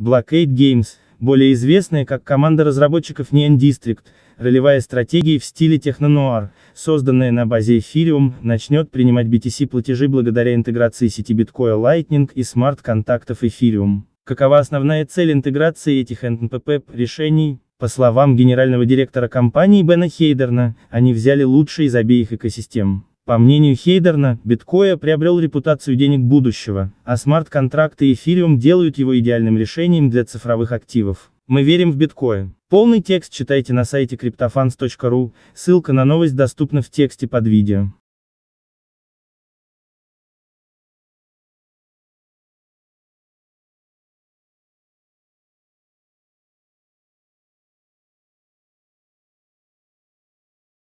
Blockade Games, более известная как команда разработчиков Neon District, ролевая стратегия в стиле техно-нуар, созданная на базе Ethereum, начнет принимать BTC платежи благодаря интеграции сети Bitcoin Lightning и смарт-контактов Ethereum. Какова основная цель интеграции этих NPP-решений? По словам генерального директора компании Бена Хейдерна, они взяли лучшие из обеих экосистем. По мнению Хейдерна, биткоин приобрел репутацию денег будущего, а смарт-контракты и эфириум делают его идеальным решением для цифровых активов. Мы верим в биткоин. Полный текст читайте на сайте CryptoFans.ru, ссылка на новость доступна в тексте под видео.